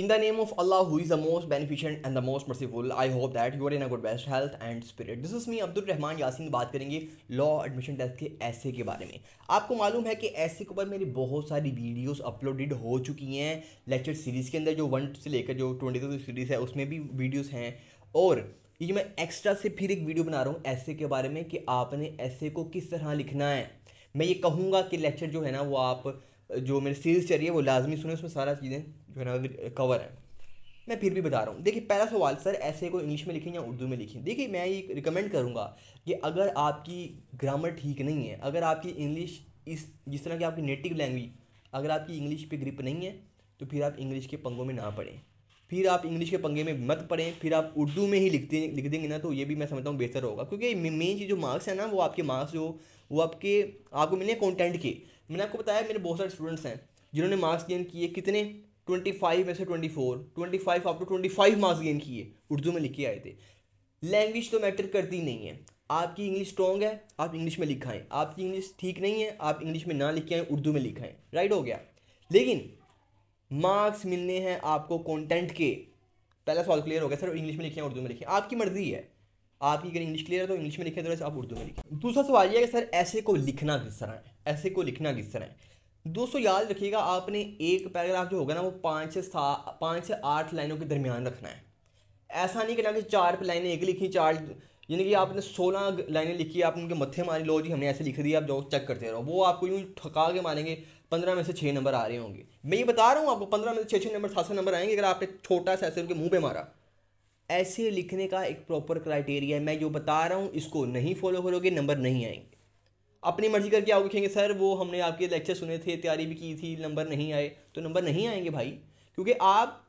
In the name of Allah, who is the most beneficent and the most merciful, I hope that you are in a good best health and spirit. This is me Abdul Rahman Yasin बात करेंगे law admission test के ऐसे के बारे में आपको मालूम है कि ऐसे के ऊपर मेरी बहुत सारी वीडियोस अपलोडेड हो चुकी हैं लेक्चर सीरीज़ के अंदर जो वन से लेकर जो ट्वेंटी थ्री सीरीज़ है उसमें भी वीडियोज़ हैं और ये मैं एक्स्ट्रा से फिर एक वीडियो बना रहा हूँ ऐसे के बारे में कि आपने ऐसे को किस तरह लिखना है मैं ये कहूँगा कि लेक्चर जो है ना वो आप जो मेरी सीरीज़ चल रही है वो लाजमी सुने उसमें सारा चीज़ें जो है ना कवर है मैं फिर भी बता रहा हूँ देखिए पहला सवाल सर ऐसे को इंग्लिश में लिखें या उर्दू में लिखें देखिए मैं ये रिकमेंड करूँगा कि अगर आपकी ग्रामर ठीक नहीं है अगर आपकी इंग्लिश इस जिस तरह की आपकी नेटिव लैंग्वेज अगर आपकी इंग्लिश पे ग्रिप नहीं है तो फिर आप इंग्लिश के पंगों में ना पड़ें फिर आप इंग्लिश के पंगे में मत पढ़ें फिर आप उर्दू में ही लिखते लिख देंगे ना तो ये भी मैं समझता हूँ बेहतर होगा क्योंकि मेन चीज़ जो मार्क्स है ना वो आपके मार्क्स जो वो आपके आपको मिले कॉन्टेंट के मैंने आपको बताया मेरे बहुत सारे स्टूडेंट्स हैं जिन्होंने मार्क्स गेन किए कितने ट्वेंटी फाइव में से ट्वेंटी फोर ट्वेंटी फाइव आप to twenty five marks gain किए उर्दू में लिखे आए थे लैंग्वेज तो मैटर करती नहीं है आपकी इंग्लिश स्ट्रॉन्ग है आप इंग्लिश में लिखाएं आपकी इंग्लिश ठीक नहीं है आप इंग्लिश में ना लिखे आएँ उर्दू में लिखाएं राइट हो गया लेकिन मार्क्स मिलने हैं आपको कंटेंट के पहला सवाल क्लियर हो गया सर इंग्लिश में लिखें उर्दू में लिखें आपकी मर्जी है आपकी अगर इंग्लिश क्लियर है तो इंग्लिश में लिखें तो आप उर्दू में लिखें दूसरा सवाल ये है कि सर ऐसे को लिखना किस तरह है ऐसे को लिखना किस तरह है दोस्तों याद रखिएगा आपने एक पैराग्राफ जो होगा ना वो पाँच से सात पाँच से आठ लाइनों के दरमियान रखना है ऐसा नहीं करना कि चार लाइनें एक लिखी चार यानी कि आपने सोलह लाइनें लिखी आपने उनके मत्थे मारी लो जी हमने ऐसे लिख दिया आप जो चेक करते रहो वो आपको यूँ थका के मारेंगे पंद्रह में से छः नंबर आ रहे होंगे मैं ये बता रहा हूँ आपको पंद्रह में से छः छः नंबर सात सात नंबर आएंगे अगर आपने छोटा सा ऐसे उनके मुंह पे मारा ऐसे लिखने का एक प्रॉपर क्राइटेरिया है मैं जो बता रहा हूँ इसको नहीं फॉलो करोगे नंबर नहीं आएंगे अपनी मर्जी करके आप लिखेंगे सर वो हमने आपके लेक्चर सुने थे तैयारी भी की थी नंबर नहीं आए तो नंबर नहीं आएंगे भाई क्योंकि आप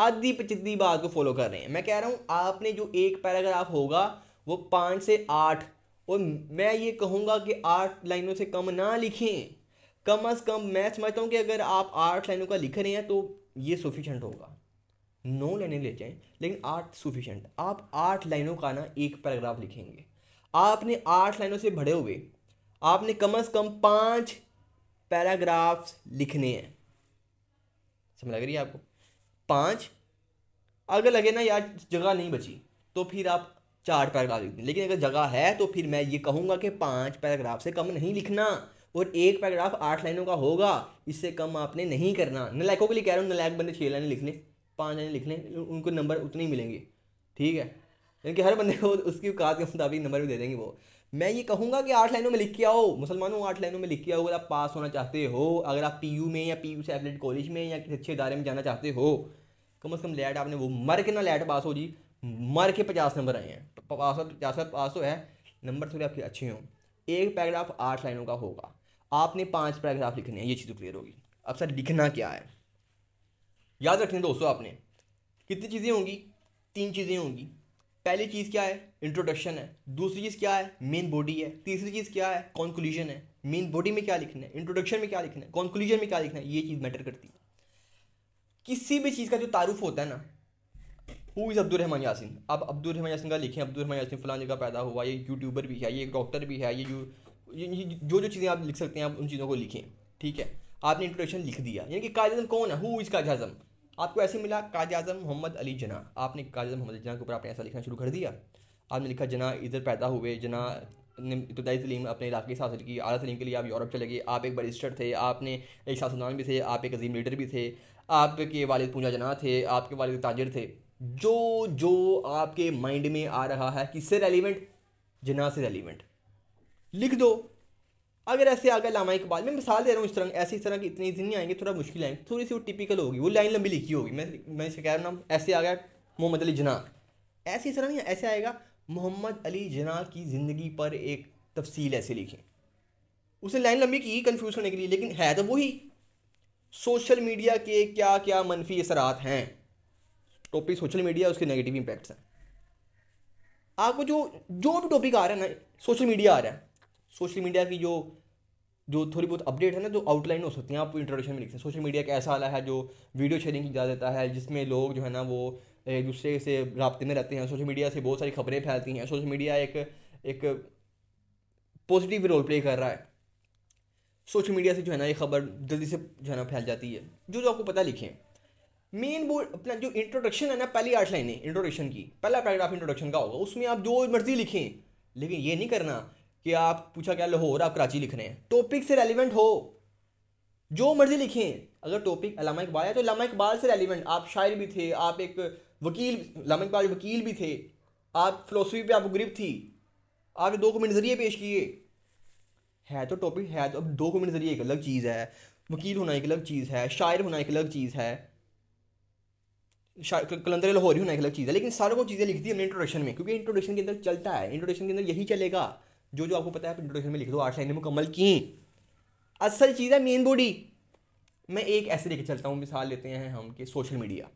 आधी पचिती बात को फॉलो कर रहे हैं मैं कह रहा हूँ आपने जो एक पैराग्राफ होगा वो पाँच से आठ और मैं ये कहूँगा कि आठ लाइनों से कम ना लिखें कम अज़ कम मैं समझता हूँ कि अगर आप आठ लाइनों का लिख रहे हैं तो ये सुफिशेंट होगा नौ लाइनें ले जाएँ लेकिन आठ सुफिशेंट आप आठ लाइनों का ना एक पैराग्राफ लिखेंगे आपने आठ लाइनों से भरे हुए आपने कम अज़ कम पाँच पैराग्राफ्स लिखने हैं समझ लग रही है आपको पाँच अगर लगे ना यार जगह नहीं बची तो फिर आप चार पैराग्राफ लिख दें लेकिन अगर जगह है तो फिर मैं ये कहूँगा कि पाँच पैराग्राफ से कम नहीं लिखना और एक पैराग्राफ आठ लाइनों का होगा इससे कम आपने नहीं करना नलायकों के लिए कह रहा हूँ नलायक बंदे छः लाइनें लिख लें पाँच लाइनें लिख लें उनको नंबर उतने ही मिलेंगे ठीक है यानी कि हर बंदे को उसकी औकात के मुताबिक नंबर भी दे देंगे वो मैं ये कहूँगा कि आठ लाइनों में लिख के आओ मुसलमानों आठ लाइनों में लिख के आओ अगर आप पास होना चाहते हो अगर आप पी में या पी यू सेपरेट कॉलेज में या किसी अच्छे इदारे में जाना चाहते हो कम अज़ कम लैट आपने वो मर के ना लैट पास हो जी मर के पचास नंबर आए हैं पास पचास पास तो है नंबर थोड़े आपके अच्छे हों एक पैराग्राफ आठ लाइनों का होगा आपने पांच पैराग्राफ लिखने हैं ये चीज़ क्लियर होगी अब सर लिखना क्या है याद रखने दोस्तों आपने कितनी चीज़ें होंगी तीन चीज़ें होंगी पहली चीज़ क्या है इंट्रोडक्शन है दूसरी चीज़ क्या है मेन बॉडी है तीसरी चीज़ क्या है कॉन्क्लूजन है मेन बॉडी में क्या लिखना है इंट्रोडक्शन में क्या लिखना है कॉन्क्लूजन में क्या लिखना है ये चीज़ मैटर करती है किसी भी चीज़ का जो तारुफ होता है ना हु इज़ रहमान यासिन आप रहमान यासिन का लिखें रहमान यासिन फ़लान जगह पैदा हुआ ये यूट्यूबर भी है ये डॉक्टर भी है ये यू जो जो चीज़ें आप लिख सकते हैं आप उन चीज़ों को लिखें ठीक है आपने इंट्रोडक्शन लिख दिया यानी कि काज आजम कौन है हु इज़ काज आजम आपको ऐसे मिला काज आजम मोहम्मद अली जना आपने काज आजम मोहम्मद जना के ऊपर आपने ऐसा लिखना शुरू कर दिया आपने लिखा जना इधर पैदा हुए जना ने इब्तदाई तलीम अपने इलाके से हासिल की आला तलीम के लिए आप यूरोप चले गए आप एक बरिस्टर थे आपने एक सासुदान भी थे आप एक अजीम लीडर भी थे आपके वालिद पूजा जना थे आपके वालिद ताजर थे जो जो आपके माइंड में आ रहा है किससे रेलिवेंट जना से रेलिवेंट लिख दो अगर ऐसे आ गया लामा इकबाल मैं मिसाल दे रहा हूँ इस तरह ऐसी इस तरह की इतनी जिंदगी आएंगे थोड़ा मुश्किल आएंगे थोड़ी सी वो टिपिकल होगी वो लाइन लंबी लिखी होगी मैं मैं इसे कह रहा हूँ ऐसे आ गया मोहम्मद अली जना ऐसी इस तरह नहीं ऐसे आएगा मोहम्मद अली जना की ज़िंदगी पर एक तफसील ऐसे लिखें उसने लाइन लंबी की कन्फ्यूज़ होने के लिए लेकिन है तो वही सोशल मीडिया के क्या क्या मनफी असरात हैं टॉपिक सोशल मीडिया उसके नेगेटिव इम्पैक्ट्स हैं आपको जो जो भी टॉपिक आ रहा है ना सोशल मीडिया आ रहा है सोशल मीडिया की जो जो थोड़ी बहुत अपडेट है ना जो आउटलाइन हो सकती हैं आप इंट्रोडक्शन में लिख सकते हैं सोशल मीडिया एक ऐसा आला है जो वीडियो शेयरिंग की जा देता है जिसमें लोग जो है ना वो एक दूसरे से रबते में रहते हैं सोशल मीडिया से बहुत सारी खबरें फैलती हैं सोशल मीडिया एक एक पॉजिटिव रोल प्ले कर रहा है सोशल मीडिया से जो है ना ये खबर जल्दी से जो है ना फैल जाती है जो जो आपको पता लिखें मेन बोर्ड अपना जो इंट्रोडक्शन है ना पहली आठ है इंट्रोडक्शन की पहला पैराग्राफ इंट्रोडक्शन का होगा उसमें आप जो मर्जी लिखें लेकिन ये नहीं करना कि आप पूछा क्या लाहौर आप कराची लिख रहे हैं टॉपिक से रेलिवेंट हो जो मर्जी लिखें अगर टॉपिक अलामा इकबाल है तो लामा इकबाल से रेलिवेंट आप शायर भी थे आप एक वकील लामा इकबाल वकील भी थे आप फिलोसफी पे आपको ग्रिप थी आपने दो कमेंट जरिए पेश किए है तो टॉपिक है तो अब दो कमेंट जरिए एक अलग चीज़ है वकील होना एक अलग चीज़ है शायर होना एक अलग चीज़ है कलंदर लाहौरी होना एक अलग चीज़ है लेकिन सारों को चीज़ें लिख दी हमने इंट्रोडक्शन में क्योंकि इंट्रोडक्शन के अंदर चलता है इंट्रोडक्शन के अंदर यही चलेगा जो जो आपको पता है आप इंट्रोडक्शन में लिख दो आठ लाइनें मुकम्मल की असल चीज़ है मेन बॉडी मैं एक ऐसे लेके चलता हूँ मिसाल लेते हैं हम के सोशल मीडिया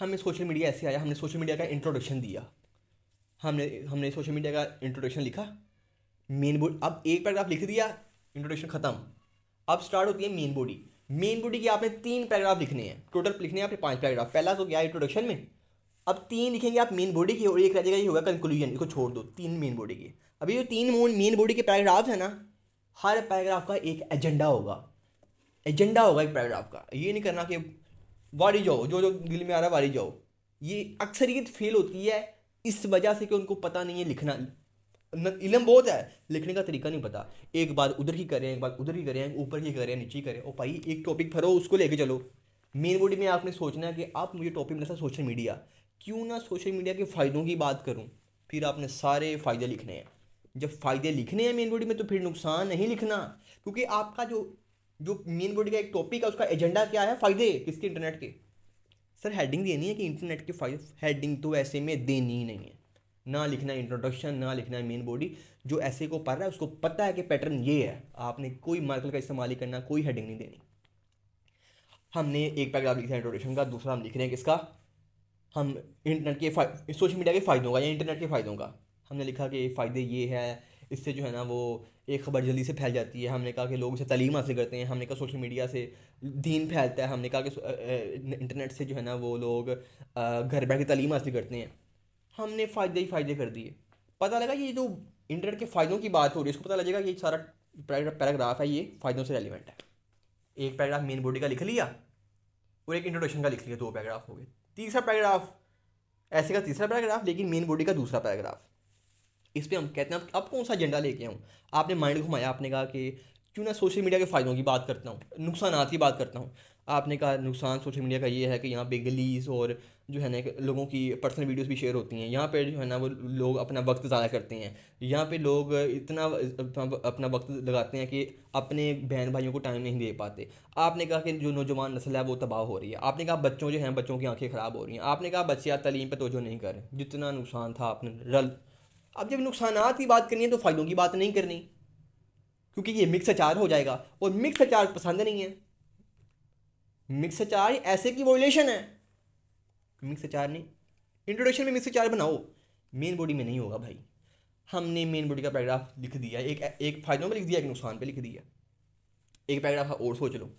हमें सोशल मीडिया ऐसे आया हमने सोशल मीडिया का इंट्रोडक्शन दिया हमने हमने सोशल मीडिया का इंट्रोडक्शन लिखा मेन बॉडी अब एक पैराग्राफ लिख दिया इंट्रोडक्शन ख़त्म अब स्टार्ट होती है मेन बॉडी मेन बॉडी की आपने तीन पैराग्राफ लिखने हैं टोटल लिखने हैं आपने पाँच पैराग्राफ पहला तो गया इंट्रोडक्शन में अब तीन लिखेंगे आप मेन बॉडी की और एक रहेगा ये होगा कंक्लूजन इसको छोड़ दो तीन मेन बॉडी की अभी जो तीन मेन बॉडी के पैराग्राफ्स हैं ना हर पैराग्राफ का एक एजेंडा होगा एजेंडा होगा एक पैराग्राफ का ये नहीं करना कि वारी जाओ जो जो दिल में आ रहा है वारी जाओ ये अक्सर ये फेल होती है इस वजह से कि उनको पता नहीं है लिखना इलम बहुत है लिखने का तरीका नहीं पता एक बार उधर ही करें एक बार उधर ही करें ऊपर ही करें नीचे ही करें और भाई एक टॉपिक भरो उसको लेके चलो मेन बॉडी में आपने सोचना है कि आप मुझे टॉपिक मिला सोशल मीडिया क्यों ना सोशल मीडिया के फ़ायदों की बात करूँ फिर आपने सारे फ़ायदे लिखने हैं जब फ़ायदे लिखने हैं मेन बॉडी में तो फिर नुकसान नहीं लिखना क्योंकि आपका जो जो मेन बॉडी का एक टॉपिक है उसका एजेंडा क्या है फ़ायदे किसके इंटरनेट के सर हेडिंग देनी है कि इंटरनेट के फायदे हेडिंग तो ऐसे में देनी ही नहीं है ना लिखना इंट्रोडक्शन ना लिखना है मेन बॉडी जो ऐसे को पढ़ रहा है उसको पता है कि पैटर्न ये है आपने कोई मार्कल का इस्तेमाल ही करना कोई हेडिंग नहीं देनी हमने एक पैराग्राफ लिखा है इंट्रोडक्शन का दूसरा हम लिख रहे हैं किसका हम इंटरनेट के सोशल मीडिया के फ़ायदों का या इंटरनेट के फ़ायदों का हमने लिखा कि फ़ायदे ये है इससे जो है ना वो एक खबर जल्दी से फैल जाती है हमने कहा कि लोग इसे तलीम हासिल करते हैं हमने कहा सोशल मीडिया से दीन फैलता है हमने कहा कि इंटरनेट से जो है ना वो लोग घर बैठ के तलीम हासिल करते हैं हमने फ़ायदे ही फ़ायदे कर दिए पता लगा ये जो इंटरनेट के फ़ायदों की बात हो रही है इसको पता लगेगा कि सारा पैराग्राफ है ये फ़ायदों से रेलिवेंट है एक पैराग्राफ मेन बॉडी का लिख लिया और एक इंट्रोडक्शन का लिख लिया दो पैराग्राफ हो गए तीसरा पैराग्राफ ऐसे का तीसरा पैराग्राफ लेकिन मेन बॉडी का दूसरा पैराग्राफ इस पर हम कहते हैं अब कौन सा एजेंडा लेके आऊँ आपने माइंड घुमाया आपने कहा कि क्यों ना सोशल मीडिया के फ़ायदों की बात करता हूँ नुकसान की बात करता हूँ आपने कहा नुकसान सोशल मीडिया का ये है कि यहाँ पे गलीस और जो है ना लोगों की पर्सनल वीडियोस भी शेयर होती हैं यहाँ पे जो है ना वो लोग अपना वक्त ज़ाया करते हैं यहाँ पे लोग इतना अपना वक्त लगाते हैं कि अपने बहन भाइयों को टाइम नहीं दे पाते आपने कहा कि जो नौजवान नस्ल है वो तबाह हो रही है आपने कहा बच्चों जो हैं बच्चों की आंखें ख़राब हो रही हैं आपने कहा बच्चे आप तलीम पर तोजो नहीं करें जितना नुकसान था आपने रल अब जब नुकसान की बात करनी है तो फ़ायदों की बात नहीं करनी क्योंकि ये मिक्स अचार हो जाएगा और मिक्स अचार पसंद नहीं है मिक्स अचार ऐसे की वॉयलेशन है मिक्स अचार नहीं इंट्रोडक्शन में मिक्स अचार बनाओ मेन बॉडी में नहीं होगा भाई हमने मेन बॉडी का पैराग्राफ लिख दिया एक एक फ़ायदों पर लिख दिया एक नुकसान पे लिख दिया एक पैराग्राफ और सोच लो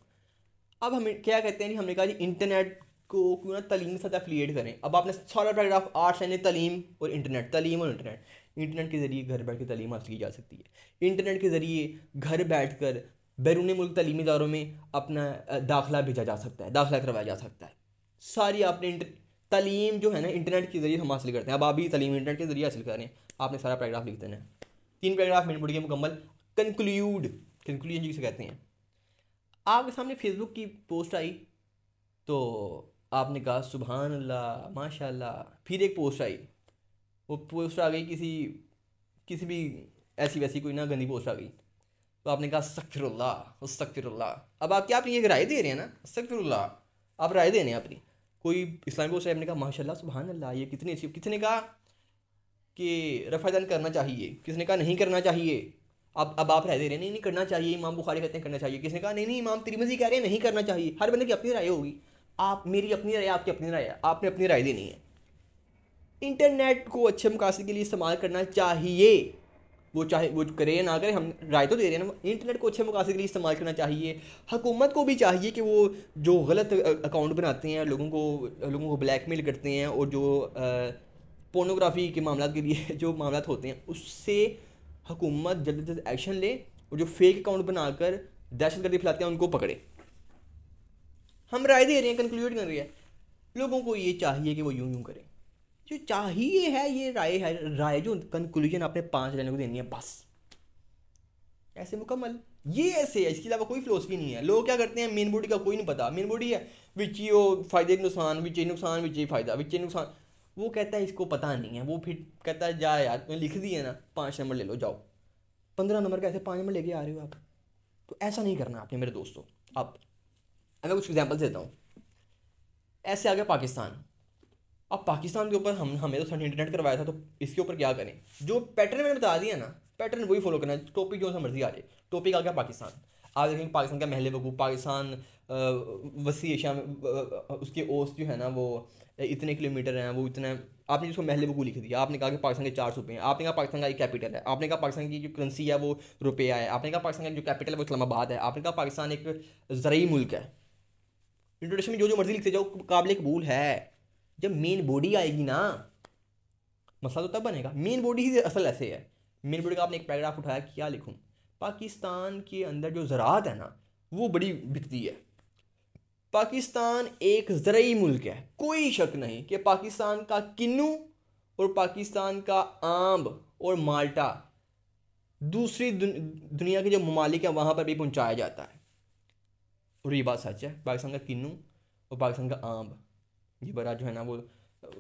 अब हम क्या कहते हैं हमने कहा इंटरनेट को क्यों ना तलीम के साथ एफिलिएट करें अब आपने सारा पैराग्राफ आर्ट्स यानी तलीम और इंटरनेट तलीम और इंटरनेट इंटरनेट के ज़रिए घर बैठ के तलीम हासिल की जा सकती है इंटरनेट के ज़रिए घर बैठ कर बैरूनी मुल्क तलीमी इदारों में अपना दाखिला भेजा जा सकता है दाखिला करवाया जा सकता है सारी आपने इंटर तलीम जो है ना इंटरनेट के ज़रिए हम हासिल करते हैं अब आप ही तलीम इंटरनेट के ज़रिए हासिल कर रहे हैं आपने सारा पैराग्राफ लिख देना है तीन पैराग्राफ मेन बढ़िया मुकम्मल कंक्लूड कंक्लूजन जिसे कहते हैं आपके सामने फेसबुक की पोस्ट आई तो आपने कहा सुबहान अल्लाह माशाल्लाह फिर एक पोस्ट आई वो पोस्ट आ गई किसी किसी भी ऐसी वैसी कोई ना गंदी पोस्ट आ गई तो आपने कहा सख्तरल्ला उसतकफिरल्ला अब क्या आप ये राय दे रहे हैं ना सख्तरल्ला आप राय दे रहे हैं अपनी कोई इस्लामिक साहब ने कहा माशा सुबहान अल्लाह ये कितनी अच्छी किसने कहा कि दान करना चाहिए किसने कहा नहीं करना चाहिए अब अब आप राय दे रहे नहीं नहीं करना चाहिए इमाम बुखारी कहते हैं करना चाहिए किसने कहा नहीं नहीं इमाम तिरमजी कह रहे हैं नहीं करना चाहिए हर बंदे की अपनी राय होगी आप मेरी अपनी राय आपकी अपनी राय आपने अपनी राय देनी है इंटरनेट को अच्छे मकासद के लिए इस्तेमाल करना चाहिए वो चाहे वो करे ना करे हम राय तो दे रहे हैं ना इंटरनेट को अच्छे मकासद के लिए इस्तेमाल करना चाहिए हुकूमत को भी चाहिए कि वो जो गलत अकाउंट बनाते हैं लोगों को लोगों को ब्लैक मेल करते हैं और जो पोर्नोग्राफी के मामला के लिए जो मामला होते हैं उससे हुकूमत जल्द जल्द एक्शन ले और जो फेक अकाउंट बनाकर दहशतगर्दी फैलाते हैं उनको पकड़े हम राय दे रहे हैं कंक्लूड कर रहे हैं लोगों को ये चाहिए कि वो यूं यूं करें जो चाहिए है ये राय है राय जो कंक्लूजन आपने पांच लाइनों को देनी है बस ऐसे मुकम्मल ये ऐसे है इसके अलावा कोई फिलोसफी नहीं है लोग क्या करते हैं मेन बॉडी का कोई नहीं पता मेन बॉडी है विच ही फायदे नुकसान विच नुकसान विच फायदा विच नुकसान वो कहता है इसको पता नहीं है वो फिर कहता है जा यार लिख दी है ना पाँच नंबर ले लो जाओ पंद्रह नंबर कैसे पाँच नंबर लेके आ रहे हो आप तो ऐसा नहीं करना आपने मेरे दोस्तों आप मैं कुछ एग्जाम्पल्स देता हूँ ऐसे आ गया पाकिस्तान अब पाकिस्तान के ऊपर हम हमें तो सर इंटरनेट करवाया था तो इसके ऊपर क्या करें जो पैटर्न मैंने बता दिया ना पैटर्न वही फॉलो करना है टॉपिक जो सा मर्जी आ जाए टॉपिक आ गया पाकिस्तान आप देखेंगे पाकिस्तान का महल वकूफ पाकिस्तान वसी एशिया में उसके ओस जो है ना वो इतने किलोमीटर हैं वो इतना आपने जिसको महल वकूफ़ लिख दिया आपने कहा कि पाकिस्तान के चार सूबे हैं आपने कहा पाकिस्तान का एक कैपिटल है आपने कहा पाकिस्तान की जो करेंसी है वो रुपया है आपने कहा पाकिस्तान का जो कैपिटल है वो इस्लामाबाद है आपने कहा पाकिस्तान एक ज़रूरी मुल्क है इंट्रोडक्शन में जो जो मर्जी लिखते जाओ काबिल कबूल है जब मेन बॉडी आएगी ना मसला तो तब बनेगा मेन बॉडी ही असल ऐसे है मेन बॉडी का आपने एक पैराग्राफ उठाया क्या लिखूँ पाकिस्तान के अंदर जो ज़रात है ना वो बड़ी बिकती है पाकिस्तान एक ज़रूरी मुल्क है कोई शक नहीं कि पाकिस्तान का किन्नू और पाकिस्तान का आम और माल्टा दूसरी दुन, दुनिया के जो ममालिक हैं वहाँ पर भी पहुँचाया जाता है और ये बात सच है पाकिस्तान का किन्नू और पाकिस्तान का आम ये बरा जो है ना वो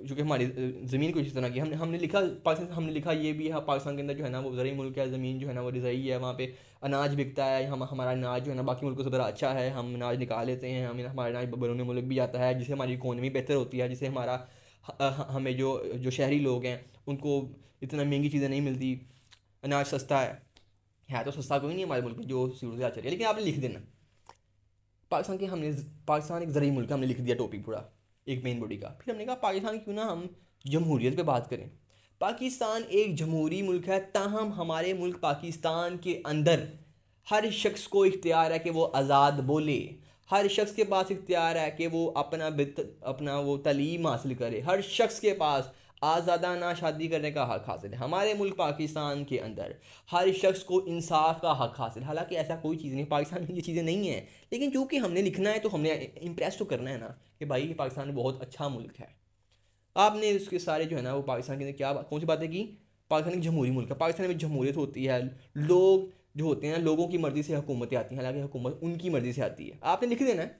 जो कि हमारी ज़मीन को इसी तरह की हमने हमने लिखा पाकिस्तान हमने लिखा ये भी है पाकिस्तान के अंदर जो है ना वो ज़रूरी मुल्क है ज़मीन जो है ना वो रिजाई है वहाँ पे अनाज बिकता है हम हमारा अनाज जो है ना बाकी मुल्कों से बड़ा अच्छा है हम अनाज निकाल लेते हैं हमें हमारा अनाज बरून मुल्क भी जाता है जिससे हमारी इकोनमी बेहतर होती है जिससे हमारा हमें जो जो शहरी लोग हैं उनको इतना महंगी चीज़ें नहीं मिलती अनाज सस्ता है है तो सस्ता कोई नहीं हमारे मुल्क में जो सूरत चल रही है लेकिन आपने लिख देना पाकिस्तान के हमने पाकिस्तान एक ज़रूरी मुल्क हमने लिख दिया टॉपिक पूरा एक मेन बॉडी का फिर हमने कहा पाकिस्तान क्यों ना हम जमहूरीत पर बात करें पाकिस्तान एक जमहूरी मुल्क है ताहम हमारे मुल्क पाकिस्तान के अंदर हर शख्स को इख्तियार है कि वो आज़ाद बोले हर शख्स के पास इख्तियार है कि वो अपना अपना वो तलीम हासिल करे हर शख्स के पास आज़ादाना शादी करने का हक हासिल है हमारे मुल्क पाकिस्तान के अंदर हर शख्स को इंसाफ का हक हासिल हालांकि ऐसा कोई चीज़ नहीं पाकिस्तान में ये चीज़ें नहीं हैं लेकिन चूँकि हमने लिखना है तो हमने इम्प्रेस तो करना है ना कि भाई पाकिस्तान बहुत अच्छा मुल्क है आपने उसके सारे जो है ना वो पाकिस्तान के अंदर क्या कौन सी बातें की पाकिस्तान एक जमहूरी मुल्क है पाकिस्तान में जमहूरियत होती है लोग जो होते हैं लोगों की मर्ज़ी से हुकूमतें आती हैं हालांकि हुकूमत उनकी मर्ज़ी से आती है आपने लिख देना है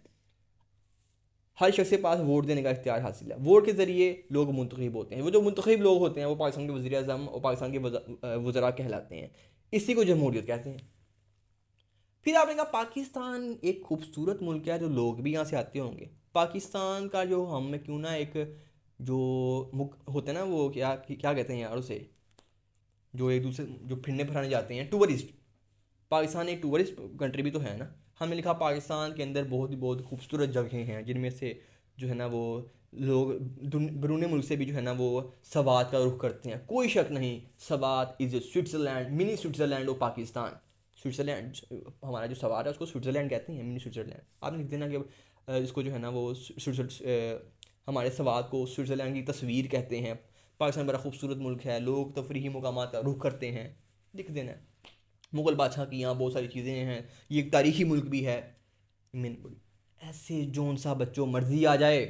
हर शख्स के पास वोट देने का इख्तियार हासिल है वोट के ज़रिए लोग मुंतखब होते हैं वो जो मुंतखब लोग होते हैं वो पाकिस्तान के वजी अजम और पाकिस्तान के वजरा कहलाते हैं इसी को जमहूरियत कहते हैं फिर आपने कहा पाकिस्तान एक खूबसूरत मुल्क है जो लोग भी यहाँ से आते होंगे पाकिस्तान का जो हम क्यों ना एक जो मुख होते हैं ना वो क्या क्या कहते हैं यार उसे जो एक दूसरे जो फिरने फिरने जाते हैं टूरिस्ट पाकिस्तान एक टूरिस्ट कंट्री भी तो है ना हमने लिखा पाकिस्तान के अंदर बहुत ही बहुत खूबसूरत जगहें हैं जिनमें से जो है ना वो लोग बरून मुल्क से भी जो है ना वो सवात का रुख करते हैं कोई शक नहीं Swat is Switzerland mini Switzerland of Pakistan Switzerland हमारा जो सवात है उसको स्विट्ज़रलैंड कहते हैं मिनी स्विट्ज़रलैंड आप लिख देना कि इसको जो है ना वो स्विट्ज़र हमारे सवात को स्विट्ज़रलैंड की तस्वीर कहते हैं पाकिस्तान बड़ा खूबसूरत मुल्क है लोग तफरी मकाम का रुख करते हैं लिख देना है मुग़ल बादशाह की यहाँ बहुत सारी चीज़ें हैं ये एक तारीखी मुल्क भी है मेन बड़ी ऐसे जोन सा बच्चों मर्जी आ जाए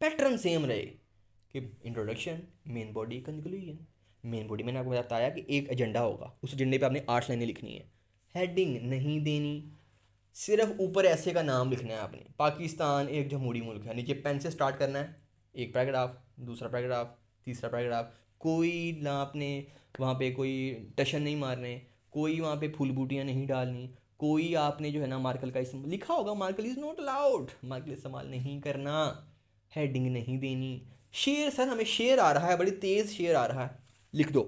पैटर्न सेम रहे कि introduction main body conclusion main body मैंने आपको बताया कि एक एजेंडा होगा उस एजेंडे पे आपने आठ लाइनें लिखनी है हेडिंग नहीं देनी सिर्फ ऊपर ऐसे का नाम लिखना है आपने पाकिस्तान एक जमहूरी मुल्क है नीचे पेन से स्टार्ट करना है एक पैराग्राफ दूसरा पैराग्राफ तीसरा पैराग्राफ कोई ना आपने वहाँ पे कोई टशन नहीं मारने कोई वहाँ पे फूल बूटियाँ नहीं डालनी कोई आपने जो है ना मार्कल का इस्तेमाल लिखा होगा marker is not allowed marker इस्तेमाल नहीं करना हेडिंग नहीं देनी शेर सर हमें शेर आ रहा है बड़ी तेज़ शेर आ रहा है लिख दो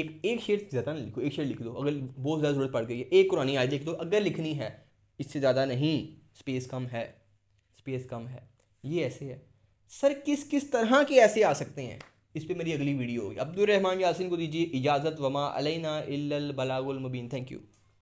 एक एक शेर से ज़्यादा ना लिखो एक शेर लिख दो अगर बहुत ज़्यादा ज़रूरत पड़ गई है एक कुरानी आज लिख दो अगर लिखनी है इससे ज़्यादा नहीं स्पेस कम है स्पेस कम है ये ऐसे है सर किस किस तरह के ऐसे आ सकते हैं इस पर मेरी अगली वीडियो होगी अब्दुलरहमान यासिन को दीजिए इजाज़त वमा अलैना इल्ल बलागुल मुबीन थैंक यू